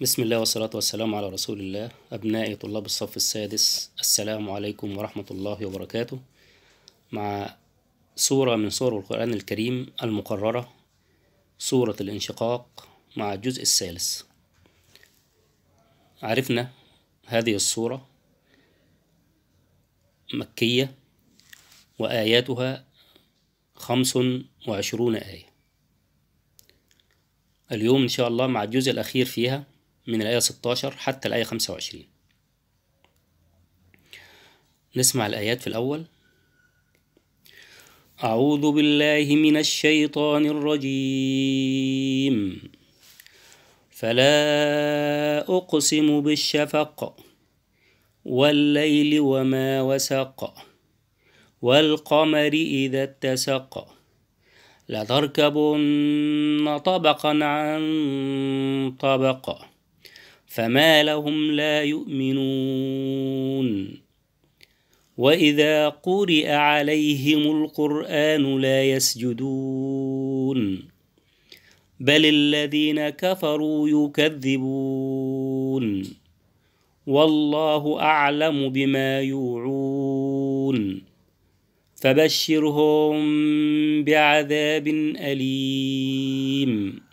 بسم الله والصلاة والسلام على رسول الله أبنائي طلاب الصف السادس السلام عليكم ورحمة الله وبركاته مع سورة من سور القرآن الكريم المقررة سورة الانشقاق مع الجزء الثالث عرفنا هذه السورة مكية وآياتها خمس وعشرون آية اليوم إن شاء الله مع الجزء الأخير فيها من الآية 16 حتى الآية 25 نسمع الآيات في الأول أعوذ بالله من الشيطان الرجيم فلا أقسم بالشفق والليل وما وسق والقمر إذا اتسق لتركبن طبقا عن طبق فما لهم لا يؤمنون واذا قرئ عليهم القران لا يسجدون بل الذين كفروا يكذبون والله اعلم بما يوعون فبشرهم بعذاب اليم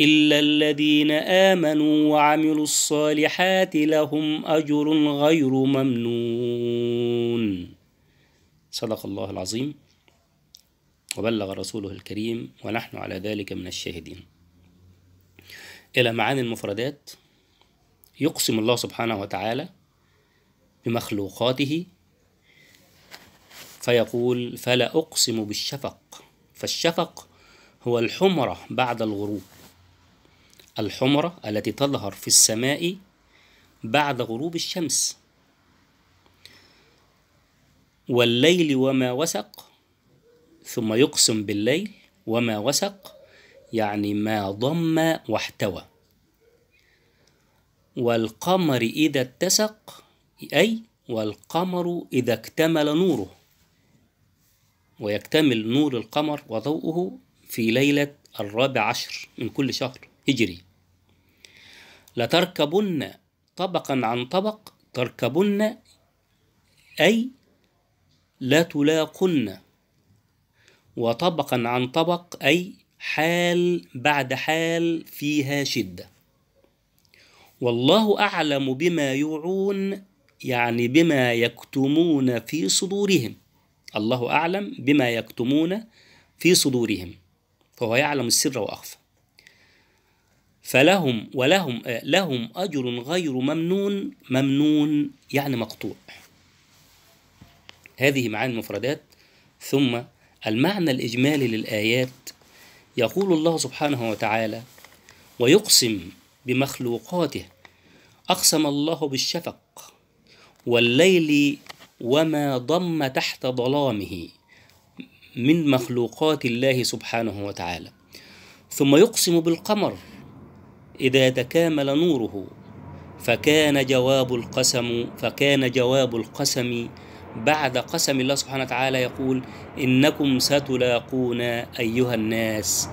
إلا الذين آمنوا وعملوا الصالحات لهم أجر غير ممنون صدق الله العظيم وبلغ رسوله الكريم ونحن على ذلك من الشاهدين إلى معاني المفردات يقسم الله سبحانه وتعالى بمخلوقاته فيقول فلا أقسم بالشفق فالشفق هو الحمرة بعد الغروب الحمرة التي تظهر في السماء بعد غروب الشمس والليل وما وسق ثم يقسم بالليل وما وسق يعني ما ضم واحتوى والقمر إذا اتسق أي والقمر إذا اكتمل نوره ويكتمل نور القمر وضوءه في ليلة الرابع عشر من كل شهر هجري لتركبن طبقا عن طبق تركبن أي لا تلاقن وطبقا عن طبق أي حال بعد حال فيها شدة والله أعلم بما يوعون يعني بما يكتمون في صدورهم الله أعلم بما يكتمون في صدورهم فهو يعلم السر وأخفى فلهم ولهم آه، لهم أجر غير ممنون ممنون يعني مقطوع هذه معاني المفردات ثم المعنى الإجمالي للآيات يقول الله سبحانه وتعالى ويقسم بمخلوقاته أقسم الله بالشفق والليل وما ضم تحت ظلامه من مخلوقات الله سبحانه وتعالى ثم يقسم بالقمر إذا تكامل نوره فكان جواب القسم فكان جواب القسم بعد قسم الله سبحانه وتعالى يقول إنكم ستلاقون أيها الناس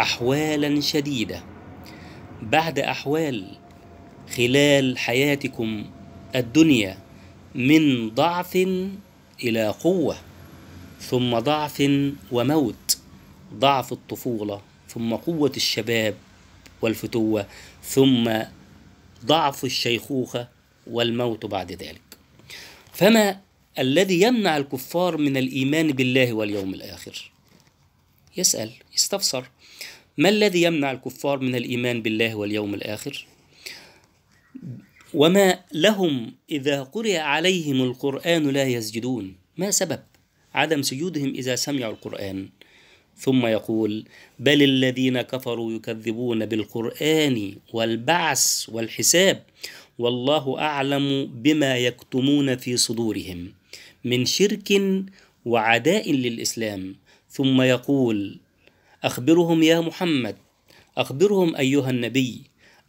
أحوالا شديدة بعد أحوال خلال حياتكم الدنيا من ضعف إلى قوة ثم ضعف وموت ضعف الطفولة ثم قوة الشباب والفتوة ثم ضعف الشيخوخة والموت بعد ذلك فما الذي يمنع الكفار من الإيمان بالله واليوم الآخر يسأل يستفسر ما الذي يمنع الكفار من الإيمان بالله واليوم الآخر وما لهم إذا قرئ عليهم القرآن لا يسجدون ما سبب عدم سجودهم إذا سمعوا القرآن ثم يقول بل الذين كفروا يكذبون بالقران والبعث والحساب والله اعلم بما يكتمون في صدورهم من شرك وعداء للاسلام ثم يقول اخبرهم يا محمد اخبرهم ايها النبي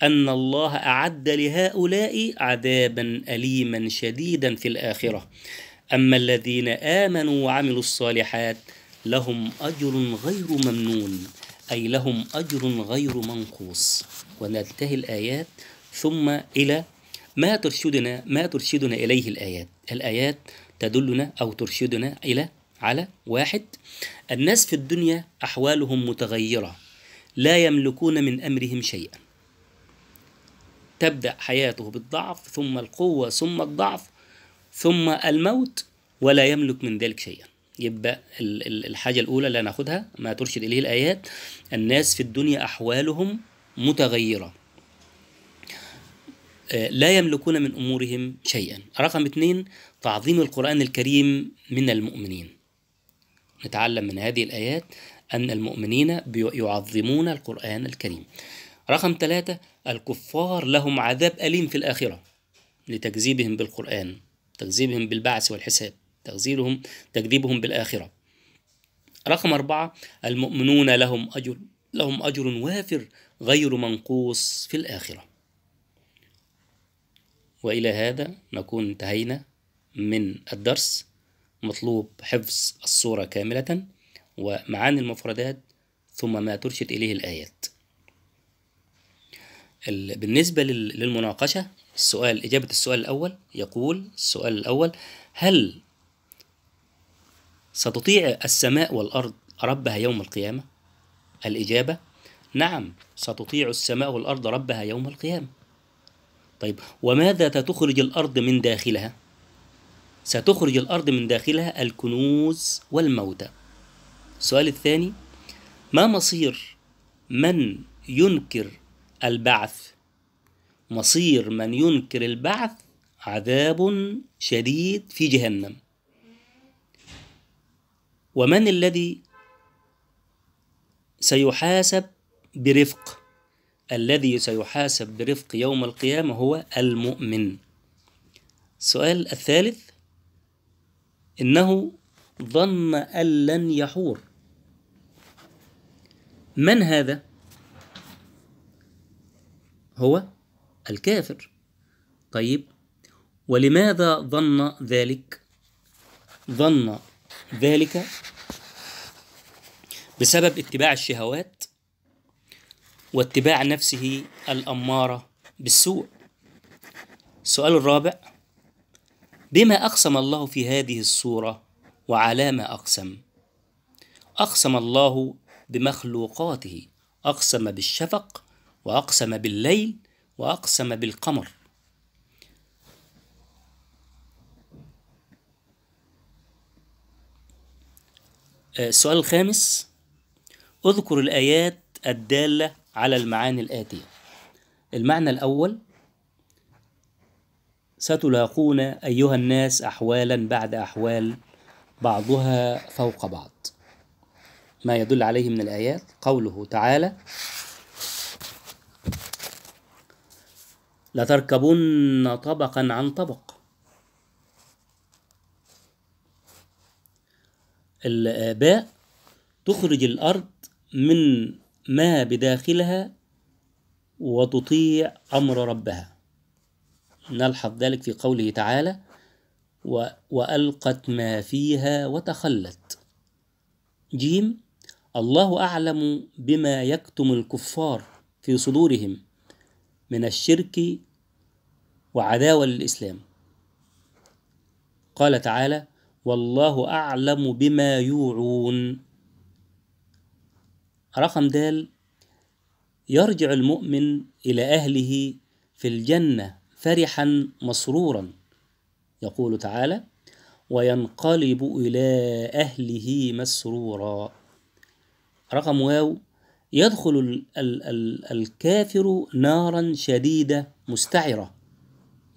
ان الله اعد لهؤلاء عذابا اليما شديدا في الاخره اما الذين امنوا وعملوا الصالحات لهم أجر غير ممنون أي لهم أجر غير منقوص ونلتهي الآيات ثم إلى ما ترشدنا ما ترشدنا إليه الآيات الآيات تدلنا أو ترشدنا إلى على واحد الناس في الدنيا أحوالهم متغيرة لا يملكون من أمرهم شيئا تبدأ حياته بالضعف ثم القوة ثم الضعف ثم الموت ولا يملك من ذلك شيئا يبقى الحاجة الأولى اللي هناخدها ما ترشد إليه الآيات الناس في الدنيا أحوالهم متغيرة آه، لا يملكون من أمورهم شيئا رقم اثنين تعظيم القرآن الكريم من المؤمنين نتعلم من هذه الآيات أن المؤمنين يعظمون القرآن الكريم رقم ثلاثة الكفار لهم عذاب أليم في الآخرة لتكذيبهم بالقرآن تكذيبهم بالبعث والحساب تغزيلهم تكذيبهم بالآخرة رقم أربعة المؤمنون لهم أجر لهم أجر وافر غير منقوص في الآخرة وإلى هذا نكون انتهينا من الدرس مطلوب حفظ الصورة كاملة ومعاني المفردات ثم ما ترشد إليه الآيات بالنسبة للمناقشة السؤال إجابة السؤال الأول يقول السؤال الأول هل ستطيع السماء والأرض ربها يوم القيامة؟ الإجابة نعم ستطيع السماء والأرض ربها يوم القيامة طيب وماذا تخرج الأرض من داخلها؟ ستخرج الأرض من داخلها الكنوز والموتى السؤال الثاني ما مصير من ينكر البعث مصير من ينكر البعث عذاب شديد في جهنم ومن الذي سيحاسب برفق الذي سيحاسب برفق يوم القيامة هو المؤمن السؤال الثالث إنه ظن أن لن يحور من هذا؟ هو الكافر طيب ولماذا ظن ذلك؟ ظن ذلك بسبب اتباع الشهوات واتباع نفسه الأمارة بالسوء السؤال الرابع بما أقسم الله في هذه الصورة وعلى ما أقسم أقسم الله بمخلوقاته أقسم بالشفق وأقسم بالليل وأقسم بالقمر آه، السؤال الخامس اذكر الآيات الدالة على المعاني الآتية المعنى الأول ستلاقون أيها الناس أحوالا بعد أحوال بعضها فوق بعض ما يدل عليه من الآيات قوله تعالى لتركبن طبقا عن طبق الآباء تخرج الأرض من ما بداخلها وتطيع أمر ربها نلحظ ذلك في قوله تعالى و... وألقت ما فيها وتخلت جيم الله أعلم بما يكتم الكفار في صدورهم من الشرك وعداوة للإسلام قال تعالى والله أعلم بما يوعون رقم دال يرجع المؤمن إلى أهله في الجنة فرحا مسرورا يقول تعالى وينقلب إلى أهله مسرورا رقم واو يدخل ال ال ال الكافر نارا شديدة مستعرة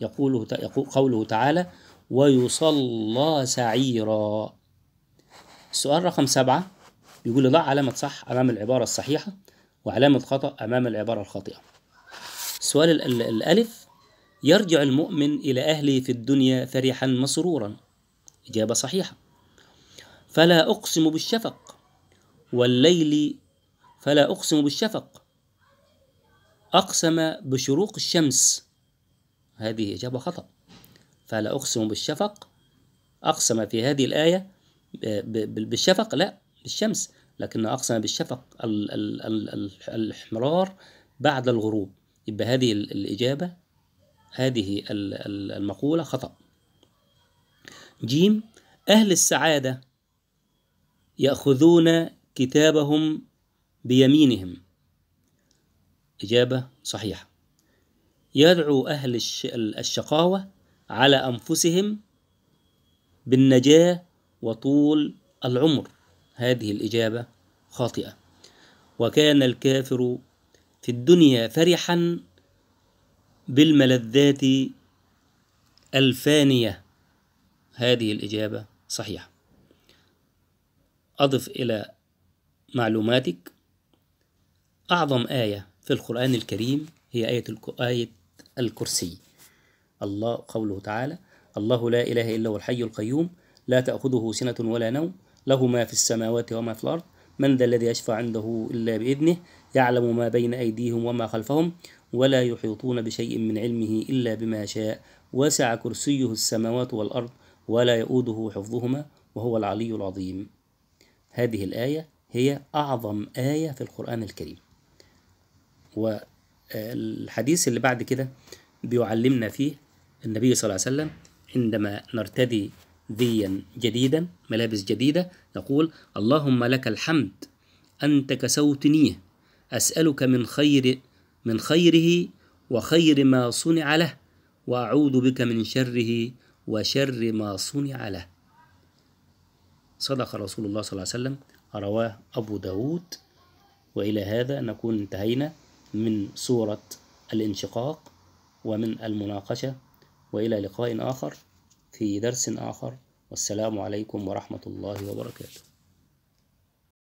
يقوله, يقول قوله تعالى ويصلى سعيرا السؤال رقم سبعة بيقول لي ضع علامة صح أمام العبارة الصحيحة وعلامة خطأ أمام العبارة الخاطئة السؤال الألف يرجع المؤمن إلى أهله في الدنيا فرحا مسرورا إجابة صحيحة فلا أقسم بالشفق والليل فلا أقسم بالشفق أقسم بشروق الشمس هذه إجابة خطأ فلا أقسم بالشفق أقسم في هذه الآية بالشفق لا بالشمس لكن أقسم بالشفق الحمرار بعد الغروب يبقى هذه الإجابة هذه المقولة خطأ جيم أهل السعادة يأخذون كتابهم بيمينهم إجابة صحيحة يدعو أهل الشقاوة على أنفسهم بالنجاة وطول العمر هذه الإجابة خاطئة وكان الكافر في الدنيا فرحا بالملذات الفانية هذه الإجابة صحيحة أضف إلى معلوماتك أعظم آية في القرآن الكريم هي آية, آية الكرسي الله قوله تعالى الله لا إله إلا هو الحي القيوم لا تأخذه سنة ولا نوم له ما في السماوات وما في الأرض من ذا الذي يشفع عنده إلا بإذنه يعلم ما بين أيديهم وما خلفهم ولا يحيطون بشيء من علمه إلا بما شاء وسع كرسيه السماوات والأرض ولا يؤوده حفظهما وهو العلي العظيم هذه الآية هي أعظم آية في القرآن الكريم والحديث اللي بعد كده بيعلمنا فيه النبي صلى الله عليه وسلم عندما نرتدي ذيا جديدا ملابس جديدة نقول اللهم لك الحمد أنت كسوتنيه أسألك من خير من خيره وخير ما صنع له وأعوذ بك من شره وشر ما صنع له صدق رسول الله صلى الله عليه وسلم رواه أبو داود وإلى هذا نكون انتهينا من سورة الانشقاق ومن المناقشة وإلى لقاء آخر في درس آخر والسلام عليكم ورحمة الله وبركاته